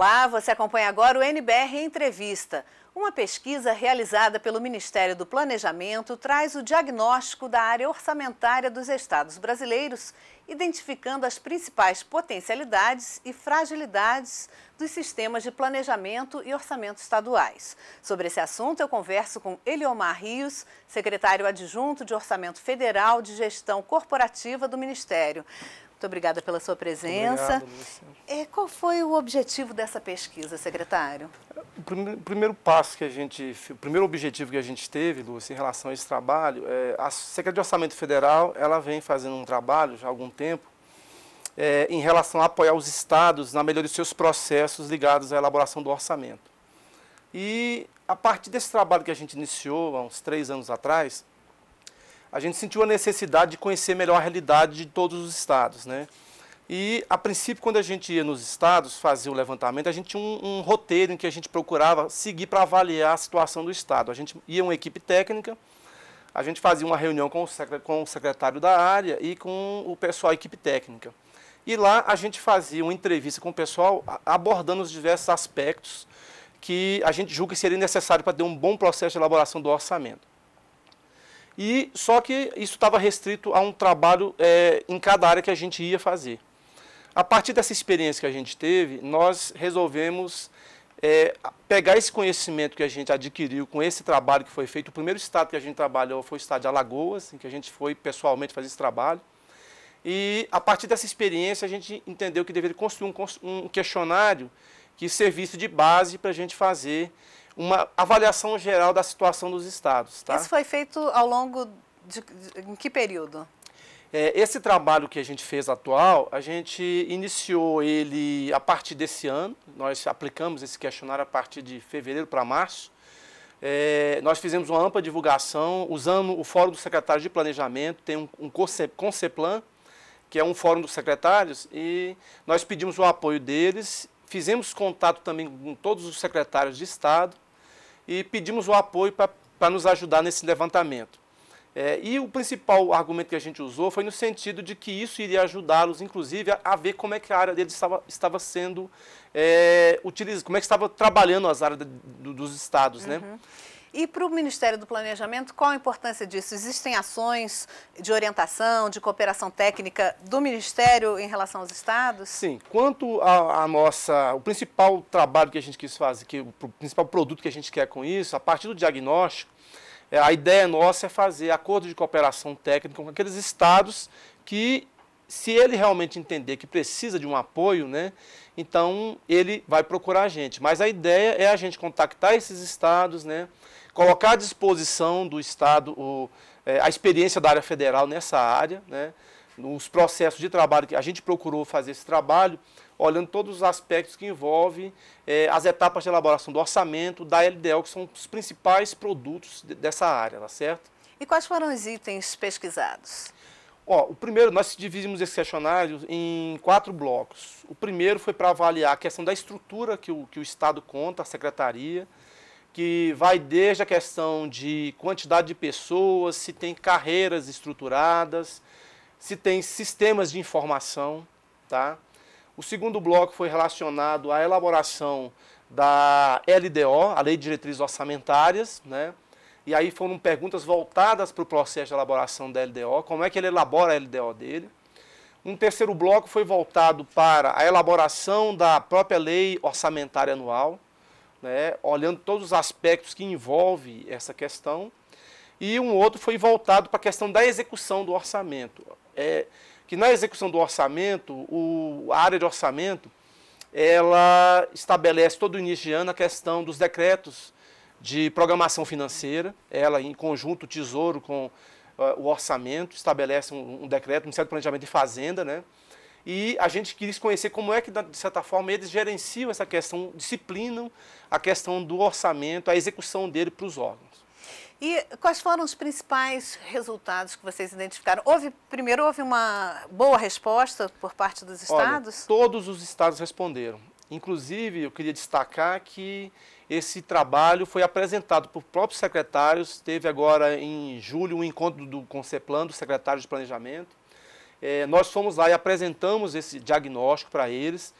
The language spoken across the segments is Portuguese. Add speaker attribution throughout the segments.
Speaker 1: Olá, você acompanha agora o NBR Entrevista. Uma pesquisa realizada pelo Ministério do Planejamento traz o diagnóstico da área orçamentária dos estados brasileiros, identificando as principais potencialidades e fragilidades dos sistemas de planejamento e orçamento estaduais. Sobre esse assunto, eu converso com Eliomar Rios, secretário adjunto de Orçamento Federal de Gestão Corporativa do Ministério. Muito obrigada pela sua presença. Obrigado, Lúcia. É, qual foi o objetivo dessa pesquisa, secretário?
Speaker 2: O primeiro passo que a gente, o primeiro objetivo que a gente teve, Lúcia, em relação a esse trabalho, é, a Secretaria de Orçamento Federal, ela vem fazendo um trabalho já há algum tempo é, em relação a apoiar os estados na melhoria dos seus processos ligados à elaboração do orçamento. E a partir desse trabalho que a gente iniciou há uns três anos atrás, a gente sentiu a necessidade de conhecer melhor a realidade de todos os estados. Né? E, a princípio, quando a gente ia nos estados fazer o levantamento, a gente tinha um, um roteiro em que a gente procurava seguir para avaliar a situação do estado. A gente ia uma equipe técnica, a gente fazia uma reunião com o secretário da área e com o pessoal, da equipe técnica. E lá a gente fazia uma entrevista com o pessoal abordando os diversos aspectos que a gente julga que seria necessário para ter um bom processo de elaboração do orçamento. E só que isso estava restrito a um trabalho é, em cada área que a gente ia fazer. A partir dessa experiência que a gente teve, nós resolvemos é, pegar esse conhecimento que a gente adquiriu com esse trabalho que foi feito. O primeiro estado que a gente trabalhou foi o estado de Alagoas, em que a gente foi pessoalmente fazer esse trabalho. E a partir dessa experiência, a gente entendeu que deveria construir um, um questionário que servisse de base para a gente fazer uma avaliação geral da situação dos estados. Tá? Isso
Speaker 1: foi feito ao longo de, de em que período?
Speaker 2: É, esse trabalho que a gente fez atual, a gente iniciou ele a partir desse ano. Nós aplicamos esse questionário a partir de fevereiro para março. É, nós fizemos uma ampla divulgação usando o Fórum dos Secretários de Planejamento, tem um, um Conceplan, que é um fórum dos secretários, e nós pedimos o apoio deles Fizemos contato também com todos os secretários de Estado e pedimos o apoio para nos ajudar nesse levantamento. É, e o principal argumento que a gente usou foi no sentido de que isso iria ajudá-los, inclusive, a, a, ver como é que a área deles estava, estava sendo é, utilizada, como é que estava trabalhando as áreas de, do, dos estados, né? uhum.
Speaker 1: né? E para o Ministério do Planejamento, qual a importância disso? Existem ações de orientação, de cooperação técnica do Ministério
Speaker 2: em relação aos estados? Sim. Quanto a nossa, o principal trabalho que a gente quis fazer, que o principal produto que a gente quer com isso, a partir do diagnóstico, é, a ideia nossa é fazer acordo de cooperação técnica com aqueles estados que se ele realmente entender que precisa de um apoio, né, então ele vai procurar a gente. Mas a ideia é a gente contactar esses estados, né, colocar à disposição do Estado o, é, a experiência da área federal nessa área, né? nos processos de trabalho, que a gente procurou fazer esse trabalho, olhando todos os aspectos que envolvem é, as etapas de elaboração do orçamento, da LDL, que são os principais produtos de, dessa área, tá certo?
Speaker 1: E quais foram os itens pesquisados?
Speaker 2: Ó, o primeiro, nós dividimos esse questionário em quatro blocos. O primeiro foi para avaliar a questão da estrutura que o, que o Estado conta, a secretaria, que vai desde a questão de quantidade de pessoas, se tem carreiras estruturadas, se tem sistemas de informação, tá? O segundo bloco foi relacionado à elaboração da LDO, a Lei de Diretrizes Orçamentárias, né? E aí foram perguntas voltadas para o processo de elaboração da LDO, como é que ele elabora a LDO dele. Um terceiro bloco foi voltado para a elaboração da própria lei orçamentária anual, né, olhando todos os aspectos que envolve essa questão, e um outro foi voltado para a questão da execução do orçamento. É, que na execução do orçamento, o, a área de orçamento, ela estabelece todo o início de ano a questão dos decretos de programação financeira, ela em conjunto, o Tesouro com uh, o orçamento, estabelece um, um decreto, um certo planejamento de fazenda, né? e a gente quis conhecer como é que, de certa forma, eles gerenciam essa questão, disciplinam a questão do orçamento, a execução dele para os órgãos.
Speaker 1: E quais foram os principais resultados que vocês identificaram? Houve, primeiro, houve uma boa resposta por parte dos estados?
Speaker 2: Olha, todos os estados responderam. Inclusive, eu queria destacar que esse trabalho foi apresentado por próprios secretários. Teve agora em julho um encontro do Conceplan, do secretário de Planejamento é, nós fomos lá e apresentamos esse diagnóstico para eles.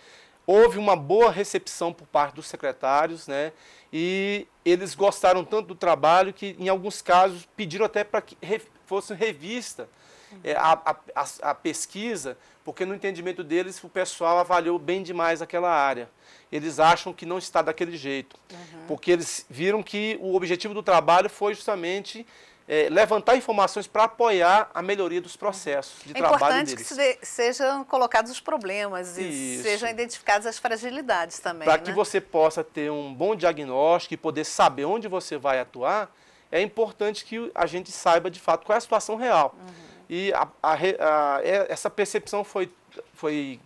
Speaker 2: Houve uma boa recepção por parte dos secretários, né? E eles gostaram tanto do trabalho que, em alguns casos, pediram até para que fosse revista é, a, a, a, pesquisa, porque no entendimento deles o pessoal avaliou bem demais aquela área. Eles acham que não está daquele jeito, uhum. porque eles viram que o objetivo do trabalho foi justamente é, levantar informações para apoiar a melhoria dos processos de é trabalho deles. É
Speaker 1: importante que sejam colocados os problemas e Isso. sejam identificadas as fragilidades também. Para né? que você
Speaker 2: possa ter um bom diagnóstico e poder saber onde você vai atuar, é importante que a gente saiba de fato qual é a situação real. Uhum. E a, a, a, é, essa percepção foi, foi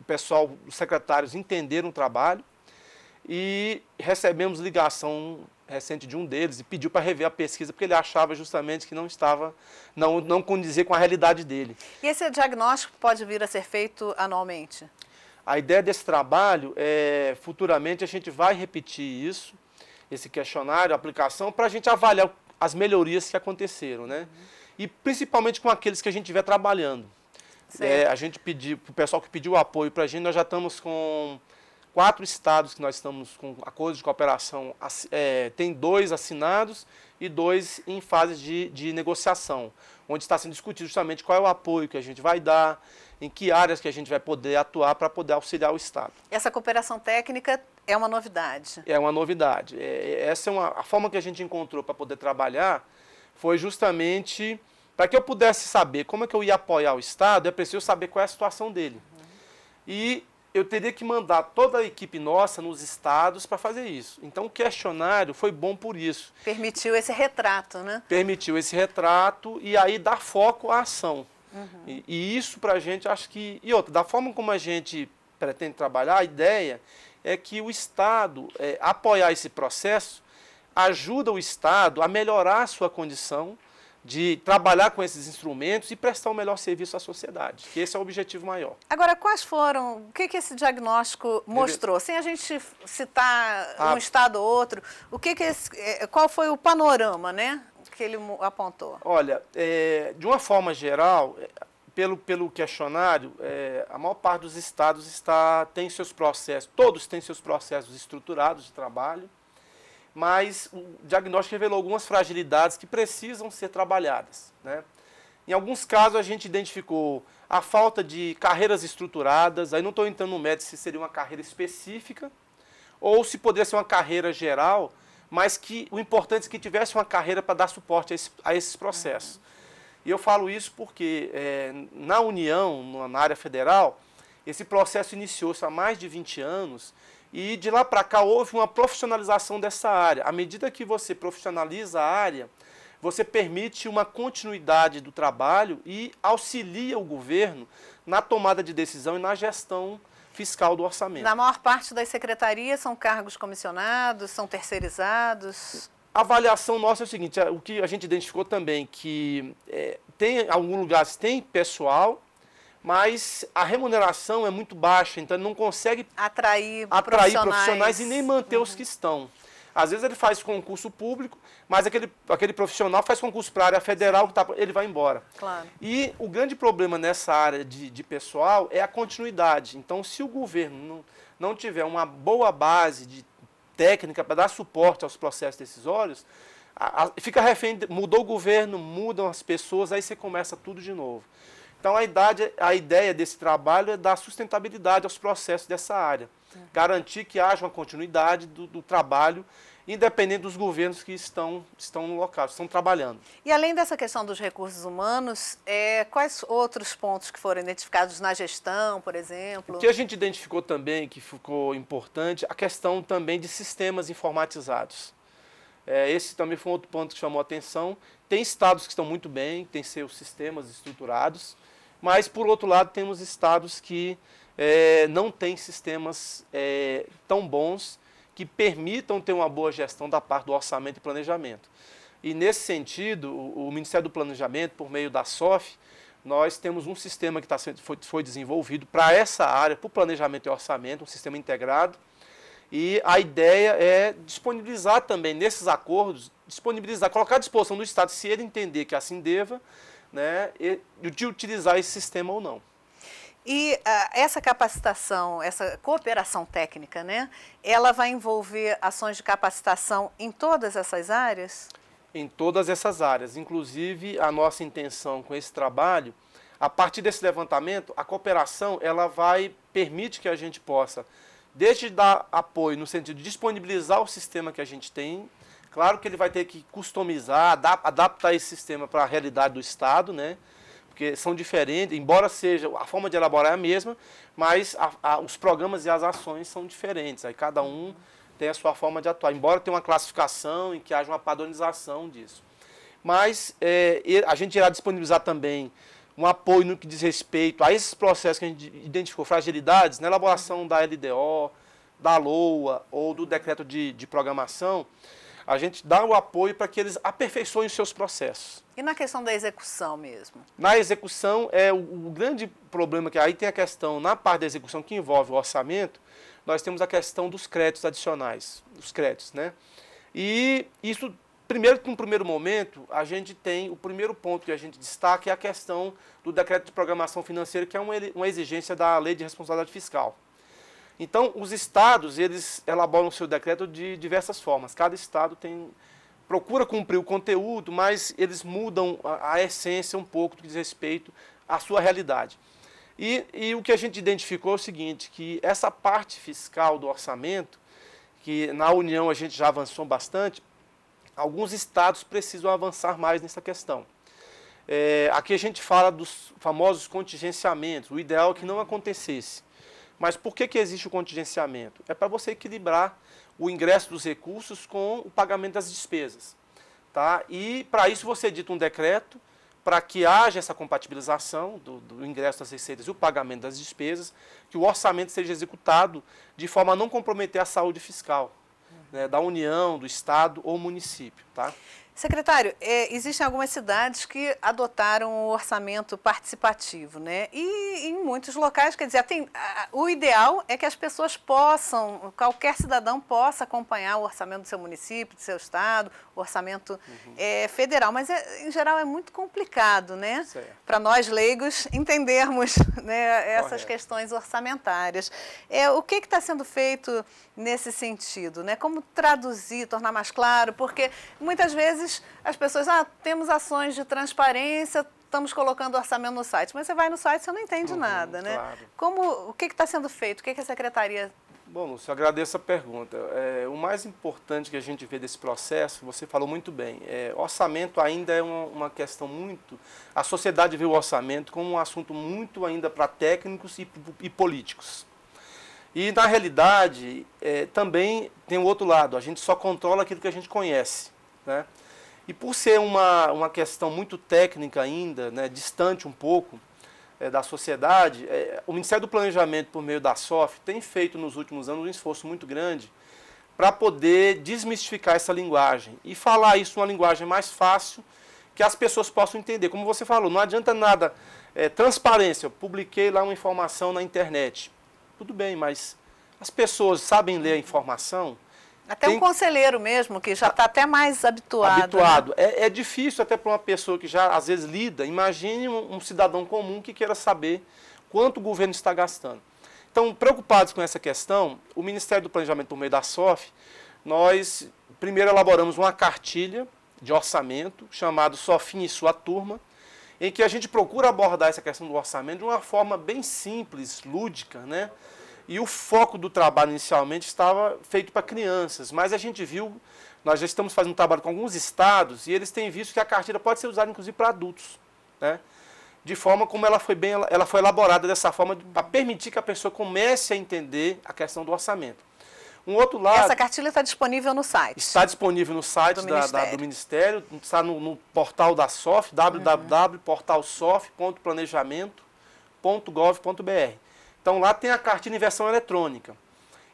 Speaker 2: o pessoal, os secretários entenderam o trabalho e recebemos ligação recente de um deles e pediu para rever a pesquisa porque ele achava justamente que não estava não não condizia com a realidade dele.
Speaker 1: E esse diagnóstico pode vir a ser feito anualmente?
Speaker 2: A ideia desse trabalho é futuramente a gente vai repetir isso, esse questionário, a aplicação para a gente avaliar as melhorias que aconteceram, né? Uhum. E principalmente com aqueles que a gente estiver trabalhando. É, a gente pediu, o pessoal que pediu apoio para a gente, nós já estamos com quatro estados que nós estamos com acordos de cooperação, é, tem dois assinados e dois em fase de, de negociação, onde está sendo discutido justamente qual é o apoio que a gente vai dar, em que áreas que a gente vai poder atuar para poder auxiliar o Estado.
Speaker 1: Essa cooperação técnica é uma novidade?
Speaker 2: É uma novidade. É, essa é uma, a forma que a gente encontrou para poder trabalhar foi justamente para que eu pudesse saber como é que eu ia apoiar o Estado, é preciso saber qual é a situação dele. Uhum. E eu teria que mandar toda a equipe nossa nos estados para fazer isso. Então, o questionário foi bom por isso.
Speaker 1: Permitiu esse retrato, né?
Speaker 2: Permitiu esse retrato e aí dá foco à ação. Uhum. E, e, isso para a gente, acho que. E outra, da forma como a gente pretende trabalhar, a ideia é que o Estado é, apoiar esse processo ajuda o Estado a melhorar a sua condição de trabalhar com esses instrumentos e prestar um melhor serviço à sociedade, que esse é o objetivo maior.
Speaker 1: Agora, quais foram, o que, que esse diagnóstico mostrou? Sem a gente citar ah, um estado ou outro, o que que esse, é, é, qual foi o panorama né, que ele apontou?
Speaker 2: Olha, é, de uma forma geral, é, pelo, pelo questionário, é, a maior parte dos estados está, tem seus processos, todos têm seus processos estruturados de trabalho, mas o diagnóstico revelou algumas fragilidades que precisam ser trabalhadas. Né? Em alguns casos, a gente identificou a falta de carreiras estruturadas, aí não estou entrando no médico se seria uma carreira específica ou se poderia ser uma carreira geral, mas que o importante é que tivesse uma carreira para dar suporte a, esse, a esses processos. Uhum. E eu falo isso porque é, na União, na área federal, esse processo iniciou-se há mais de 20 anos e de lá para cá houve uma profissionalização dessa área. À medida que você profissionaliza a área, você permite uma continuidade do trabalho e auxilia o governo na tomada de decisão e na gestão fiscal do orçamento. Na
Speaker 1: maior parte das secretarias são cargos comissionados, são terceirizados?
Speaker 2: A avaliação nossa é o seguinte, é, o que a gente identificou também, que é, tem algum lugar tem pessoal mas a remuneração é muito baixa, então ele não consegue atrair, atrair profissionais. profissionais e nem manter uhum. os que uhum. estão. Às vezes ele faz concurso público, mas aquele, aquele profissional faz concurso para a área federal, tá, ele vai embora. Claro. E o grande problema nessa área de, de pessoal é a continuidade. Então, se o governo não, não tiver uma boa base de técnica para dar suporte aos processos decisórios, a, a, fica refém, mudou o governo, mudam as pessoas, aí você começa tudo de novo. Então, a, idade, a ideia desse trabalho é dar sustentabilidade aos processos dessa área, uhum. garantir que haja uma continuidade do, do trabalho independente dos governos que estão, estão no local, estão trabalhando.
Speaker 1: E além dessa questão dos recursos humanos, é, quais outros pontos que foram identificados na gestão, por exemplo? O que a gente
Speaker 2: identificou também, que ficou importante, a questão também de sistemas informatizados. É, esse também foi um outro ponto que chamou a atenção. Tem estados que estão muito bem, têm seus sistemas estruturados, mas, por outro lado, temos estados que é, não têm sistemas é, tão bons que permitam ter uma boa gestão da parte do orçamento e planejamento. E, nesse sentido, o, o Ministério do Planejamento, por meio da SOF, nós temos um sistema que tá, foi, foi desenvolvido para essa área, para o planejamento e orçamento, um sistema integrado. E a ideia é disponibilizar também nesses acordos, disponibilizar, colocar à disposição do Estado, se ele entender que assim deva, né, de utilizar esse sistema ou não. E uh,
Speaker 1: essa capacitação, essa cooperação técnica, né, ela vai envolver ações de capacitação em todas essas áreas?
Speaker 2: Em todas essas áreas. Inclusive, a nossa intenção com esse trabalho, a partir desse levantamento, a cooperação ela vai permite que a gente possa, desde dar apoio no sentido de disponibilizar o sistema que a gente tem Claro que ele vai ter que customizar, adaptar esse sistema para a realidade do Estado, né? porque são diferentes, embora seja a forma de elaborar é a mesma, mas a, a, os programas e as ações são diferentes. Aí cada um tem a sua forma de atuar, embora tenha uma classificação e que haja uma padronização disso. Mas é, a gente irá disponibilizar também um apoio no que diz respeito a esses processos que a gente identificou fragilidades na elaboração da LDO, da LOA ou do decreto de, de programação a gente dá o apoio para que eles aperfeiçoem os seus processos. E
Speaker 1: na questão da execução mesmo?
Speaker 2: Na execução, é o, o grande problema que aí tem a questão, na parte da execução que envolve o orçamento, nós temos a questão dos créditos adicionais, os créditos, né? E isso, primeiro, no primeiro momento, a gente tem, o primeiro ponto que a gente destaca é a questão do decreto de programação financeira, que é uma, uma exigência da lei de responsabilidade fiscal. Então, os estados, eles elaboram o seu decreto de diversas formas. Cada estado tem procura cumprir o conteúdo, mas eles mudam a, a essência um pouco do que diz respeito à sua realidade. E, e, o que a gente identificou é o seguinte, que essa parte fiscal do orçamento, que na União a gente já avançou bastante, alguns estados precisam avançar mais nessa questão. É, aqui a gente fala dos famosos contingenciamentos. O ideal é que não acontecesse. Mas por que, que existe o contingenciamento? É para você equilibrar o ingresso dos recursos com o pagamento das despesas. Tá? E para isso você edita um decreto para que haja essa compatibilização do, do, ingresso das receitas e o pagamento das despesas, que o orçamento seja executado de forma a não comprometer a saúde fiscal né, da União, do Estado ou município. Tá?
Speaker 1: Secretário, é, existem algumas cidades que adotaram o orçamento participativo, né? E em muitos locais, quer dizer, tem, a, o ideal é que as pessoas possam, qualquer cidadão possa acompanhar o orçamento do seu município, do seu estado, o orçamento uhum. é, federal. Mas, é, em geral, é muito complicado, né? Para nós leigos entendermos né, essas Correto. questões orçamentárias. É, o que está sendo feito nesse sentido, né? Como traduzir, tornar mais claro? Porque muitas vezes vezes as pessoas, ah, temos ações de transparência, estamos colocando o orçamento no site. Mas você vai no site, você não entende uhum, nada, né? Claro. Como, o que está sendo feito? O que, que a secretaria...
Speaker 2: Bom, Lúcio, agradeço a pergunta. É, o mais importante que a gente vê desse processo, você falou muito bem, é, orçamento ainda é uma, uma, questão muito... A sociedade vê o orçamento como um assunto muito ainda para técnicos e, e políticos. E, na realidade, é, também tem o outro lado, a gente só controla aquilo que a gente conhece, né? E por ser uma, uma questão muito técnica ainda, né, distante um pouco é, da sociedade, é, o Ministério do Planejamento, por meio da SOF, tem feito nos últimos anos um esforço muito grande para poder desmistificar essa linguagem e falar isso uma linguagem mais fácil que as pessoas possam entender. Como você falou, não adianta nada. É, transparência, eu publiquei lá uma informação na internet. Tudo bem, mas as pessoas sabem ler a informação? Até tem... um
Speaker 1: conselheiro mesmo, que já está até mais habituado. Né? Habituado.
Speaker 2: Né? É, é, difícil até para uma pessoa que já às vezes lida. Imagine um, um cidadão comum que queira saber quanto o governo está gastando. Então, preocupados com essa questão, o Ministério do Planejamento, por meio da SOF, nós primeiro elaboramos uma cartilha de orçamento chamado Sofin e Sua Turma, em que a gente procura abordar essa questão do orçamento de uma forma bem simples, lúdica, né? E o foco do trabalho inicialmente estava feito para crianças, mas a gente viu, nós já estamos fazendo um trabalho com alguns estados e eles têm visto que a cartilha pode ser usada inclusive para adultos, né? De forma como ela foi bem, ela foi elaborada dessa forma para permitir que a pessoa comece a entender a questão do orçamento. Um outro lado. Essa cartilha está
Speaker 1: disponível no site. Está
Speaker 2: disponível no site do, da, Ministério. Da, do Ministério, está no, no, portal da SOF, uhum. www.portalsof.planejamento.gov.br. Então lá tem a cartilha em versão eletrônica.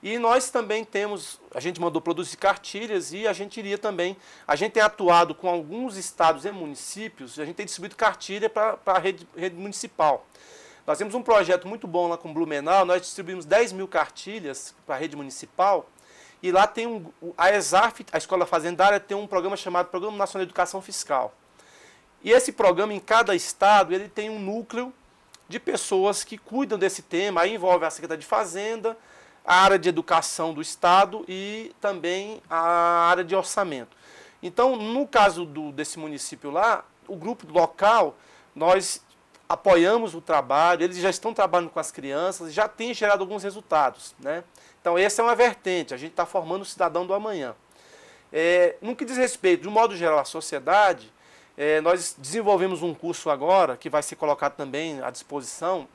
Speaker 2: E nós também temos, a gente mandou produzir cartilhas e a gente iria também, a gente tem atuado com alguns estados e municípios, e a gente tem distribuído cartilha para a rede, rede, municipal. Nós temos um projeto muito bom lá com Blumenau, nós distribuímos 10 mil cartilhas para a rede municipal, e lá tem um, a ESAF, a Escola Fazendária, tem um programa chamado Programa Nacional de Educação Fiscal. E esse programa, em cada estado, ele tem um núcleo de pessoas que cuidam desse tema, aí envolve a Secretaria de Fazenda, a área de educação do Estado e também a área de orçamento. Então, no caso do, desse município lá, o grupo local, nós apoiamos o trabalho, eles já estão trabalhando com as crianças, já tem gerado alguns resultados. Né? Então, essa é uma vertente, a gente está formando o cidadão do amanhã. É, no que diz respeito, de um modo geral, à sociedade, é, nós desenvolvemos um curso agora que vai ser colocado também à disposição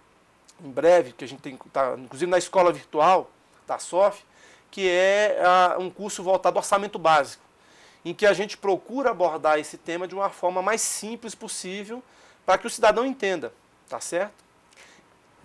Speaker 2: em breve, que a gente tem, tá, inclusive na escola virtual da SOF, que é a, um curso voltado ao orçamento básico, em que a gente procura abordar esse tema de uma forma mais simples possível para que o cidadão entenda, tá certo?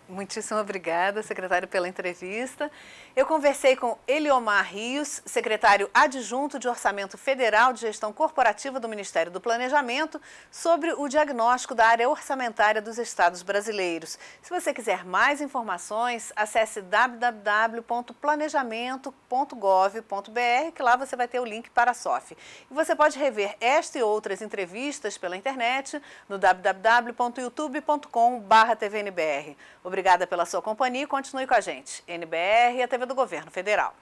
Speaker 1: Muitíssimo obrigada, secretário, pela entrevista. Eu conversei com Eliomar Rios, secretário adjunto de Orçamento Federal de Gestão Corporativa do Ministério do Planejamento, sobre o diagnóstico da área orçamentária dos estados brasileiros. Se você quiser mais informações, acesse www.planejamento.gov.br, que lá você vai ter o link para a SOF. E você pode rever esta e outras entrevistas pela internet no www.youtube.com.br. Obrigada pela sua companhia e continue com a gente. NBR e a TV do Governo Federal.